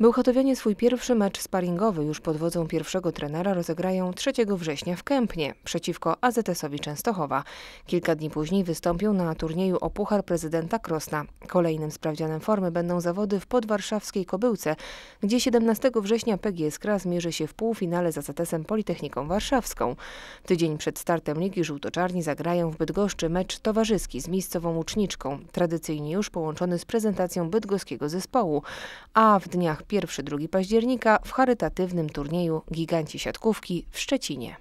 Bełchatowianie swój pierwszy mecz sparingowy już pod wodzą pierwszego trenera rozegrają 3 września w Kępnie przeciwko AZS-owi Częstochowa. Kilka dni później wystąpią na turnieju o Puchar Prezydenta Krosna. Kolejnym sprawdzianem formy będą zawody w podwarszawskiej Kobyłce, gdzie 17 września PGS Kra zmierzy się w półfinale z AZS-em Politechniką Warszawską. Tydzień przed startem Ligi Żółtoczarni zagrają w Bydgoszczy mecz towarzyski z miejscową łuczniczką, tradycyjnie już połączony z prezentacją bydgoskiego zespołu, a w dniach 1-2 października w charytatywnym turnieju Giganci Siatkówki w Szczecinie.